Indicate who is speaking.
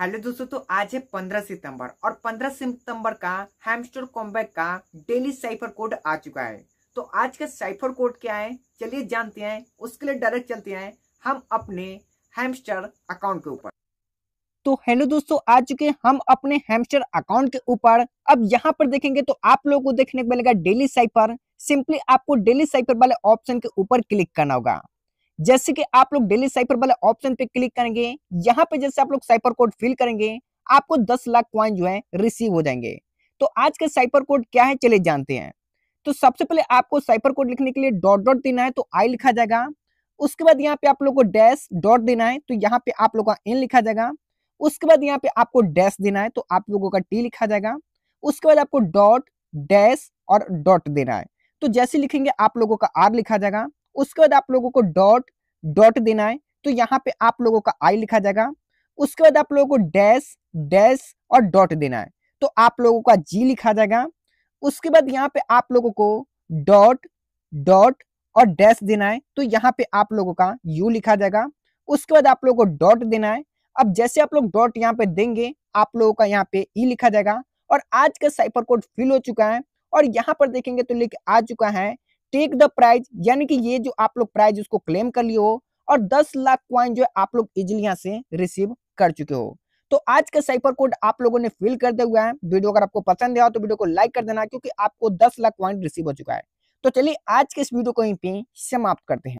Speaker 1: hello दोस्तों तो आज है 15 सितंबर और 15 सितंबर का हैमस्टर कॉम्बैक का डेली साइफर कोड आ चुका है तो आज का साइफर कोड क्या है चलिए जानते हैं उसके लिए डायरेक्ट चलते हैं हम अपने हैमस्टर अकाउंट के ऊपर तो हेलो दोस्तों आ चुके हम अपने हैमस्टर अकाउंट के ऊपर अब यहाँ पर देखेंगे तो आप लोगों को देखने को मिलेगा डेली साइफर सिंपली आपको डेली साइफर वाले ऑप्शन के ऊपर क्लिक करना होगा जैसे कि आप लोग डेली साइफर वाले ऑप्शन पे क्लिक करेंगे यहाँ पे जैसे आप लोग साइफर कोड फिल करेंगे आपको दस लाख क्वाइन जो है रिसीव हो जाएंगे तो आज का साइफर कोड क्या है चले जानते हैं तो सबसे पहले आपको साइफर कोड लिखने के लिए डॉट डॉट देना है तो आई लिखा जाएगा उसके बाद यहाँ पे आप लोग को डैश डॉट देना है तो यहाँ पे आप लोग का एन लिखा जाएगा उसके बाद यहाँ पे आपको डैश देना है तो आप लोगों का टी लिखा जाएगा उसके बाद आपको डॉट डैश और डॉट देना है तो जैसे लिखेंगे आप लोगों का आर लिखा जाएगा उसके बाद आप लोगों को डॉट डॉट देना है तो यहाँ पे आप लोगों का आई लिखा जाएगा उसके बाद आप लोगों को डैश डैश और डॉट देना है तो आप लोगों का जी लिखा जाएगा उसके बाद यहाँ पे आप लोगों को डॉट डॉट और डैश देना है तो यहाँ पे आप लोगों का यू लिखा जाएगा उसके बाद आप लोगों को डॉट देना है अब जैसे आप लोग डॉट यहाँ पे देंगे आप लोगों का यहाँ पे ई लिखा जाएगा और आज का साइफर कोड फिल हो चुका है और यहाँ पर देखेंगे तो लिख आ चुका है टेक द प्राइज यानी कि ये जो आप लोग प्राइज उसको क्लेम कर लिए हो और 10 लाख क्वाइन जो है आप लोग इजिली यहाँ से रिसीव कर चुके हो तो आज का साइपर कोड आप लोगों ने फिल कर दिया हुआ है वीडियो अगर आपको पसंद आया तो वीडियो को लाइक कर देना क्योंकि आपको दस लाख क्वाइन रिसीव हो चुका है तो चलिए आज के इस वीडियो को यहीं पे समाप्त करते हैं